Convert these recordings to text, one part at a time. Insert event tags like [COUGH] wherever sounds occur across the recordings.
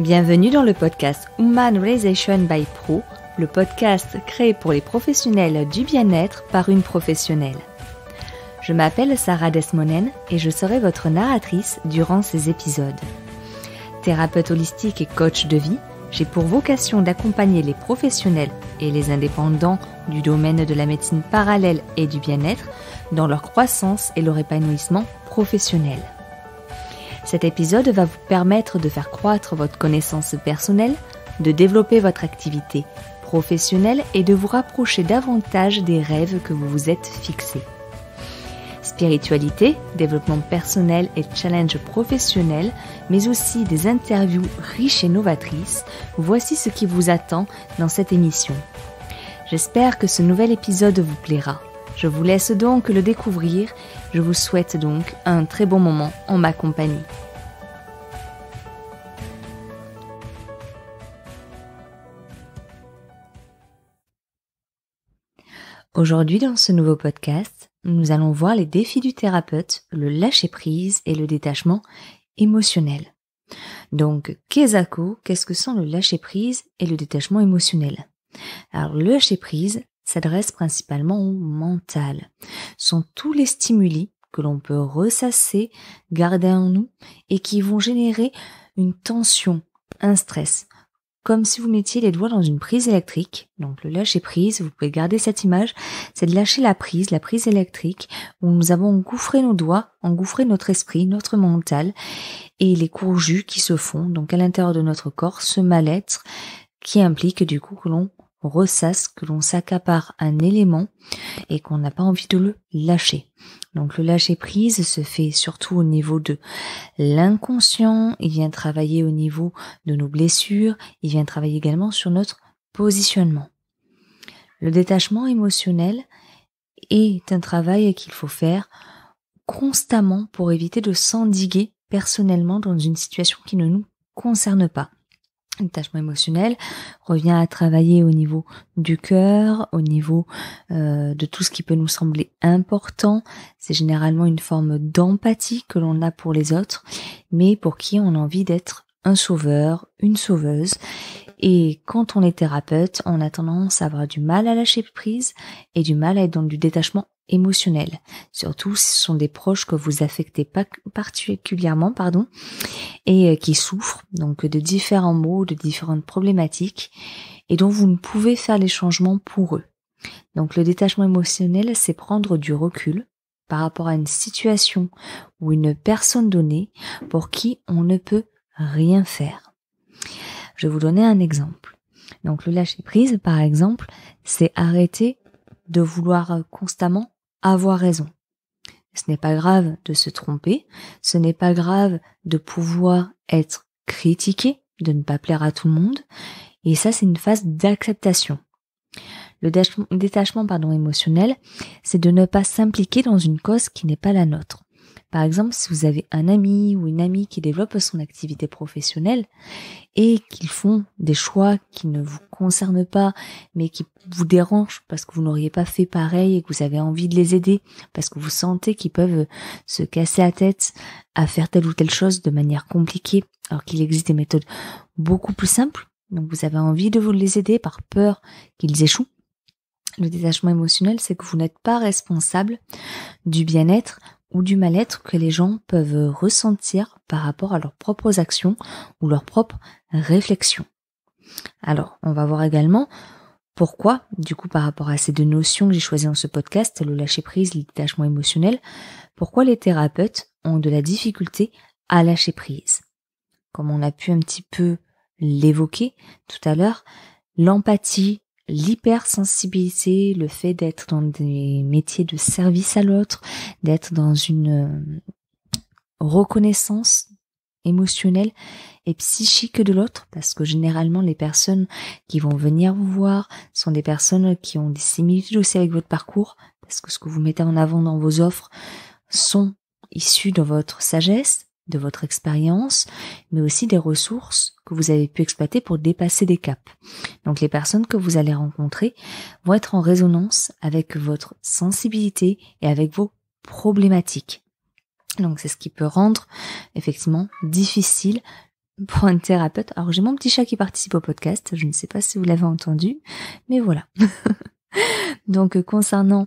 Bienvenue dans le podcast Human Raisation by Pro, le podcast créé pour les professionnels du bien-être par une professionnelle. Je m'appelle Sarah Desmonen et je serai votre narratrice durant ces épisodes. Thérapeute holistique et coach de vie, j'ai pour vocation d'accompagner les professionnels et les indépendants du domaine de la médecine parallèle et du bien-être dans leur croissance et leur épanouissement professionnel. Cet épisode va vous permettre de faire croître votre connaissance personnelle, de développer votre activité professionnelle et de vous rapprocher davantage des rêves que vous vous êtes fixés. Spiritualité, développement personnel et challenge professionnel, mais aussi des interviews riches et novatrices, voici ce qui vous attend dans cette émission. J'espère que ce nouvel épisode vous plaira. Je vous laisse donc le découvrir. Je vous souhaite donc un très bon moment en ma compagnie. Aujourd'hui, dans ce nouveau podcast, nous allons voir les défis du thérapeute, le lâcher-prise et le détachement émotionnel. Donc, qu'est-ce que sont le lâcher-prise et le détachement émotionnel Alors, le lâcher-prise, s'adresse principalement au mental. Sont tous les stimuli que l'on peut ressasser, garder en nous et qui vont générer une tension, un stress. Comme si vous mettiez les doigts dans une prise électrique. Donc le lâcher prise, vous pouvez garder cette image, c'est de lâcher la prise, la prise électrique, où nous avons engouffré nos doigts, engouffré notre esprit, notre mental, et les courjus qui se font, donc à l'intérieur de notre corps, ce mal-être qui implique du coup que l'on ressasse, que l'on s'accapare un élément et qu'on n'a pas envie de le lâcher. Donc le lâcher prise se fait surtout au niveau de l'inconscient, il vient travailler au niveau de nos blessures, il vient travailler également sur notre positionnement. Le détachement émotionnel est un travail qu'il faut faire constamment pour éviter de s'endiguer personnellement dans une situation qui ne nous concerne pas détachement émotionnel revient à travailler au niveau du cœur, au niveau euh, de tout ce qui peut nous sembler important. C'est généralement une forme d'empathie que l'on a pour les autres, mais pour qui on a envie d'être un sauveur, une sauveuse. Et quand on est thérapeute, on a tendance à avoir du mal à lâcher prise et du mal à être dans du détachement émotionnel. Surtout si ce sont des proches que vous affectez pas particulièrement, pardon, et euh, qui souffrent donc de différents maux, de différentes problématiques, et dont vous ne pouvez faire les changements pour eux. Donc le détachement émotionnel, c'est prendre du recul par rapport à une situation ou une personne donnée pour qui on ne peut rien faire. Je vais vous donner un exemple. Donc le lâcher prise, par exemple, c'est arrêter de vouloir constamment avoir raison. Ce n'est pas grave de se tromper, ce n'est pas grave de pouvoir être critiqué, de ne pas plaire à tout le monde, et ça c'est une phase d'acceptation. Le détachement pardon, émotionnel, c'est de ne pas s'impliquer dans une cause qui n'est pas la nôtre. Par exemple, si vous avez un ami ou une amie qui développe son activité professionnelle et qu'ils font des choix qui ne vous concernent pas, mais qui vous dérangent parce que vous n'auriez pas fait pareil et que vous avez envie de les aider, parce que vous sentez qu'ils peuvent se casser la tête à faire telle ou telle chose de manière compliquée, alors qu'il existe des méthodes beaucoup plus simples. Donc vous avez envie de vous les aider par peur qu'ils échouent. Le détachement émotionnel, c'est que vous n'êtes pas responsable du bien-être ou du mal-être que les gens peuvent ressentir par rapport à leurs propres actions ou leurs propres réflexions. Alors, on va voir également pourquoi, du coup, par rapport à ces deux notions que j'ai choisies dans ce podcast, le lâcher-prise, le détachement émotionnel, pourquoi les thérapeutes ont de la difficulté à lâcher prise. Comme on a pu un petit peu l'évoquer tout à l'heure, l'empathie, l'hypersensibilité, le fait d'être dans des métiers de service à l'autre, d'être dans une euh, reconnaissance émotionnelle et psychique de l'autre, parce que généralement les personnes qui vont venir vous voir sont des personnes qui ont des similitudes aussi avec votre parcours, parce que ce que vous mettez en avant dans vos offres sont issus de votre sagesse, de votre expérience, mais aussi des ressources que vous avez pu exploiter pour dépasser des caps. Donc les personnes que vous allez rencontrer vont être en résonance avec votre sensibilité et avec vos problématiques. Donc c'est ce qui peut rendre effectivement difficile pour un thérapeute. Alors j'ai mon petit chat qui participe au podcast, je ne sais pas si vous l'avez entendu, mais voilà. [LAUGHS] Donc euh, concernant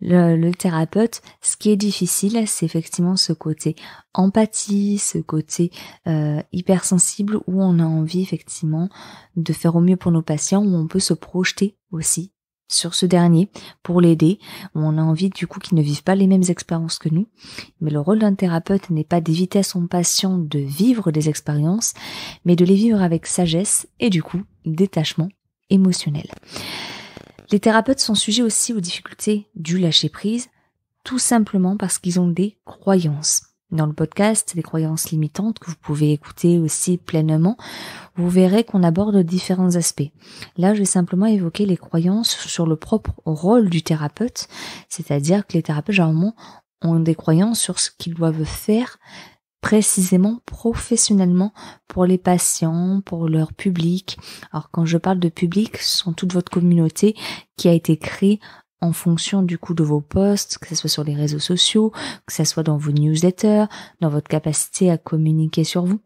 le, thérapeute, ce qui est difficile, c'est effectivement ce côté empathie, ce côté euh, hypersensible où on a envie effectivement de faire au mieux pour nos patients, où on peut se projeter aussi sur ce dernier pour l'aider, où on a envie du coup qu'ils ne vivent pas les mêmes expériences que nous. Mais le rôle d'un thérapeute n'est pas d'éviter à son patient de vivre des expériences, mais de les vivre avec sagesse et du coup détachement émotionnel. Les thérapeutes sont sujets aussi aux difficultés du lâcher-prise, tout simplement parce qu'ils ont des croyances. Dans le podcast, les croyances limitantes que vous pouvez écouter aussi pleinement, vous verrez qu'on aborde différents aspects. Là, je vais simplement évoquer les croyances sur le propre rôle du thérapeute, c'est-à-dire que les thérapeutes, généralement, ont des croyances sur ce qu'ils doivent faire, précisément professionnellement pour les patients, pour leur public. Alors quand je parle de public, ce sont toute votre communauté qui a été créée en fonction du coup de vos posts, que ce soit sur les réseaux sociaux, que ce soit dans vos newsletters, dans votre capacité à communiquer sur vous.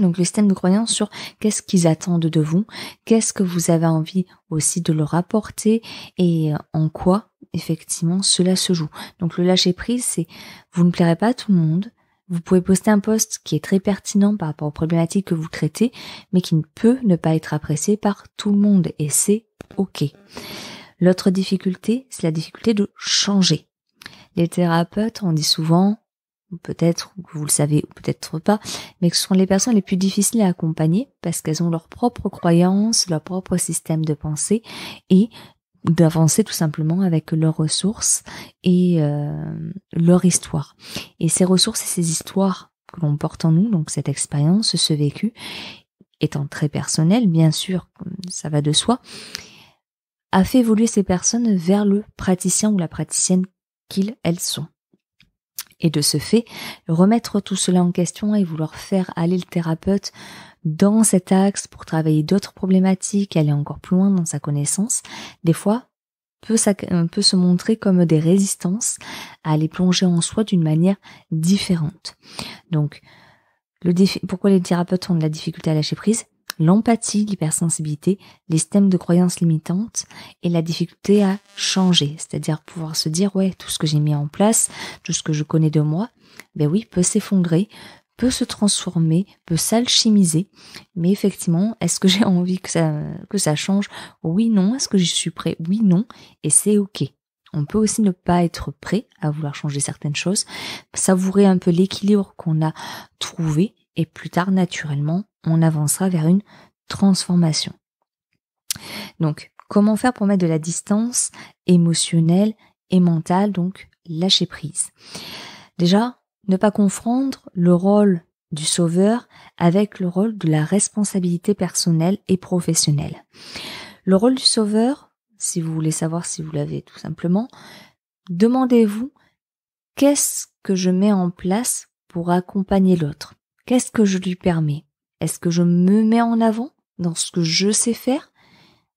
Donc le système de croyance sur qu'est-ce qu'ils attendent de vous, qu'est-ce que vous avez envie aussi de leur apporter et en quoi effectivement cela se joue. Donc le lâcher prise, c'est vous ne plairez pas à tout le monde, vous pouvez poster un post qui est très pertinent par rapport aux problématiques que vous traitez, mais qui ne peut ne pas être apprécié par tout le monde, et c'est OK. L'autre difficulté, c'est la difficulté de changer. Les thérapeutes, on dit souvent, peut-être que vous le savez ou peut-être pas, mais que ce sont les personnes les plus difficiles à accompagner parce qu'elles ont leurs propres croyances, leur propre système de pensée et d'avancer tout simplement avec leurs ressources et euh, leur histoire. Et ces ressources et ces histoires que l'on porte en nous, donc cette expérience, ce vécu, étant très personnel, bien sûr, ça va de soi, a fait évoluer ces personnes vers le praticien ou la praticienne qu'ils, elles sont. Et de ce fait, remettre tout cela en question et vouloir faire aller le thérapeute dans cet axe pour travailler d'autres problématiques, aller encore plus loin dans sa connaissance, des fois peut, euh, se montrer comme des résistances à aller plonger en soi d'une manière différente. Donc, pourquoi les thérapeutes ont de la difficulté à lâcher prise l'empathie, l'hypersensibilité, les systèmes de croyances limitantes et la difficulté à changer, c'est-à-dire pouvoir se dire ouais tout ce que j'ai mis en place, tout ce que je connais de moi, ben oui peut s'effondrer, peut se transformer, peut s'alchimiser, mais effectivement est-ce que j'ai [LAUGHS] envie que ça que ça change Oui non, est-ce que j'y suis prêt Oui non et c'est ok. On peut aussi ne pas être prêt à vouloir changer certaines choses, savourer un peu l'équilibre qu'on a trouvé et plus tard, naturellement, on avancera vers une transformation. Donc, comment faire pour mettre de la distance émotionnelle et mentale, donc lâcher prise Déjà, ne pas confondre le rôle du sauveur avec le rôle de la responsabilité personnelle et professionnelle. Le rôle du sauveur, si vous voulez savoir si vous l'avez tout simplement, demandez-vous qu'est-ce que je mets en place pour accompagner l'autre Qu'est-ce que je lui permets Est-ce que je me mets en avant dans ce que je sais faire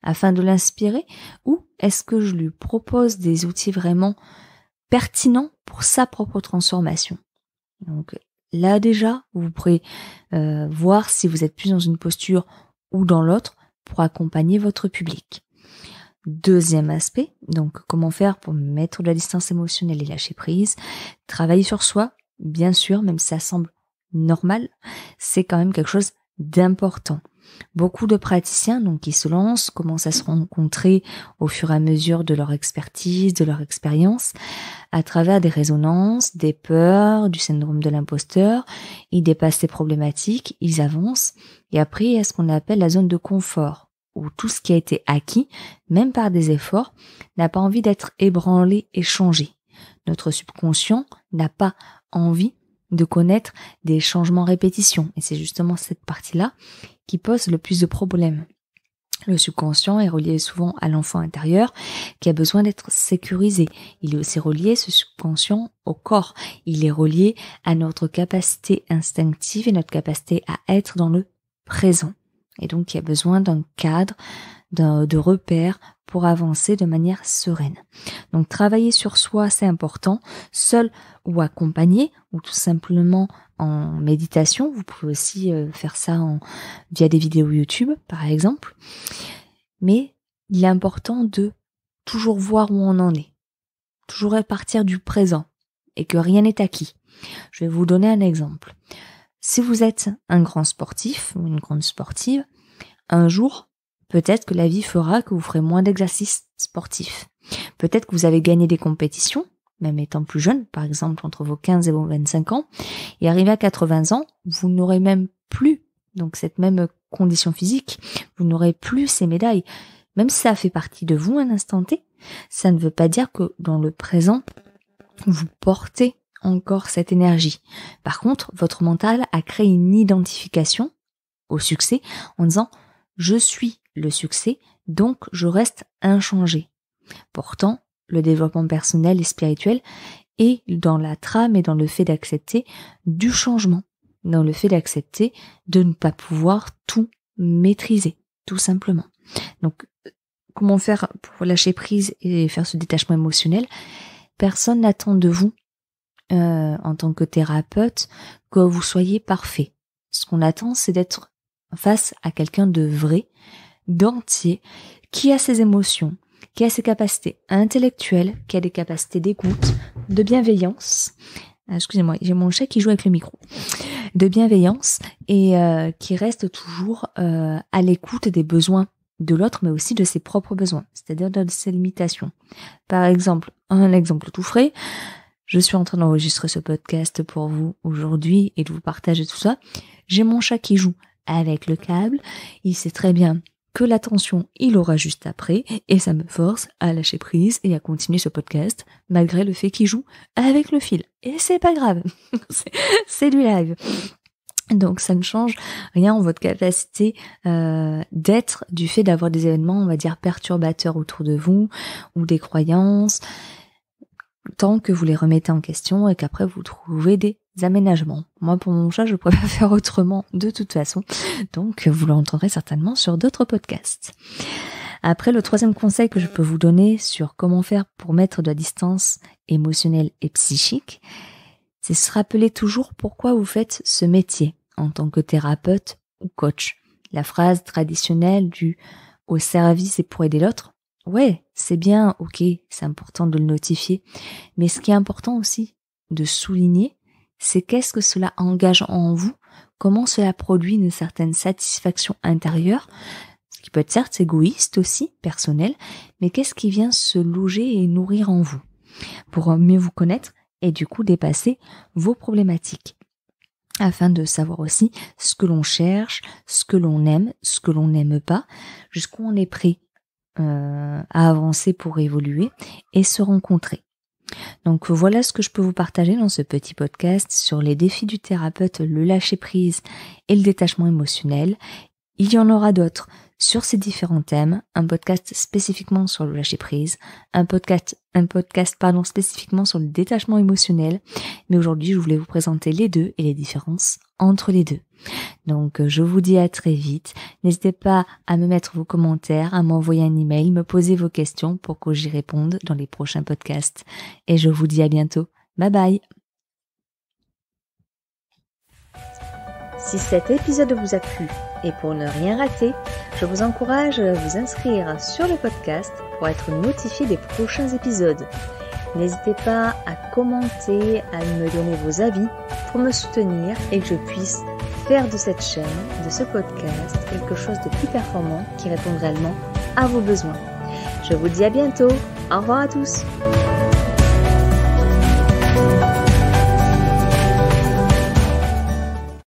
afin de l'inspirer ou est-ce que je lui propose des outils vraiment pertinents pour sa propre transformation Donc là déjà, vous pourrez euh, voir si vous êtes plus dans une posture ou dans l'autre pour accompagner votre public. Deuxième aspect, donc comment faire pour mettre de la distance émotionnelle et lâcher prise, travailler sur soi, bien sûr, même si ça semble normal, c'est quand même quelque chose d'important. Beaucoup de praticiens donc qui se lancent commencent à se rencontrer au fur et à mesure de leur expertise, de leur expérience, à travers des résonances, des peurs, du syndrome de l'imposteur. Ils dépassent ces problématiques, ils avancent et après il y a ce qu'on appelle la zone de confort où tout ce qui a été acquis, même par des efforts, n'a pas envie d'être ébranlé et changé. Notre subconscient n'a pas envie de connaître des changements répétitions. Et c'est justement cette partie-là qui pose le plus de problèmes. Le subconscient est relié souvent à l'enfant intérieur qui a besoin d'être sécurisé. Il est aussi relié, ce subconscient, au corps. Il est relié à notre capacité instinctive et notre capacité à être dans le présent. Et donc il y a besoin d'un cadre, de repères pour avancer de manière sereine. Donc travailler sur soi, c'est important, seul ou accompagné, ou tout simplement en méditation. Vous pouvez aussi euh, faire ça via des vidéos YouTube, par exemple. Mais il est important de toujours voir où on en est, toujours à partir du présent, et que rien n'est acquis. Je vais vous donner un exemple. Si vous êtes un grand sportif ou une grande sportive, un jour, peut-être que la vie fera que vous ferez moins d'exercices sportifs. Peut-être que vous avez gagné des compétitions, même étant plus jeune, par exemple entre vos 15 et vos 25 ans, et arrivé à 80 ans, vous n'aurez même plus donc cette même condition physique, vous n'aurez plus ces médailles. Même si ça fait partie de vous un instant T, ça ne veut pas dire que dans le présent, vous portez encore cette énergie. Par contre, votre mental a créé une identification au succès en disant je suis le succès, donc je reste inchangé. Pourtant, le développement personnel et spirituel est dans la trame et dans le fait d'accepter du changement, dans le fait d'accepter de ne pas pouvoir tout maîtriser, tout simplement. Donc, euh, comment faire pour lâcher prise et faire ce détachement émotionnel Personne n'attend de vous, euh, en tant que thérapeute, que vous soyez parfait. Ce qu'on attend, c'est d'être face à quelqu'un de vrai, d'entier, qui a ses émotions, qui a ses capacités intellectuelles, qui a des capacités d'écoute, de bienveillance. Ah, excusez-moi, j'ai mon chat qui joue avec le micro. De bienveillance et euh, qui reste toujours euh, à l'écoute des besoins de l'autre, mais aussi de ses propres besoins, c'est-à-dire de ses limitations. Par exemple, un exemple tout frais, je suis en train d'enregistrer ce podcast pour vous aujourd'hui et de vous partager tout ça. J'ai mon chat qui joue avec le câble, il sait très bien que l'attention il aura juste après, et ça me force à lâcher prise et à continuer ce podcast, malgré le fait qu'il joue avec le fil. Et c'est pas grave, [LAUGHS] c'est du live. Donc ça ne change rien en votre capacité euh, d'être du fait d'avoir des événements, on va dire, perturbateurs autour de vous, ou des croyances, tant que vous les remettez en question et qu'après vous trouvez des aménagements. Moi, pour mon chat, je préfère [LAUGHS] faire autrement de toute façon. Donc, vous l'entendrez certainement sur d'autres podcasts. Après, le troisième conseil que je peux vous donner sur comment faire pour mettre de la distance émotionnelle et psychique, c'est se rappeler toujours pourquoi vous faites ce métier en tant que thérapeute ou coach. La phrase traditionnelle du au service et pour aider l'autre, ouais, c'est bien, ok, c'est important de le notifier, mais ce qui est important aussi de souligner, c'est qu'est-ce que cela engage en vous, comment cela produit une certaine satisfaction intérieure, ce qui peut être certes égoïste aussi, personnel, mais qu'est-ce qui vient se loger et nourrir en vous, pour mieux vous connaître et du coup dépasser vos problématiques afin de savoir aussi ce que l'on cherche, ce que l'on aime, ce que l'on n'aime pas, jusqu'où on est prêt euh, à avancer pour évoluer et se rencontrer. Donc euh, voilà ce que je peux vous partager dans ce petit podcast sur les défis du thérapeute, le lâcher-prise et le détachement émotionnel. Il y en aura d'autres sur ces différents thèmes, un podcast spécifiquement sur le lâcher prise, un podcast, un podcast pardon, spécifiquement sur le détachement émotionnel, mais aujourd'hui je voulais vous présenter les deux et les différences entre les deux. Donc euh, je vous dis à très vite. N'hésitez pas à me mettre vos commentaires, à m'envoyer un email, me poser vos questions pour que j'y réponde dans les prochains podcasts. Et je vous dis à bientôt. Bye bye. Si cet épisode vous a plu et pour ne rien rater, je vous encourage à vous inscrire sur le podcast pour être notifié des prochains épisodes. N'hésitez pas à commenter, à me donner vos avis pour me soutenir et que je puisse faire de cette chaîne, de ce podcast, quelque chose de plus performant qui répond réellement à vos besoins. Je vous dis à bientôt. Au revoir à tous.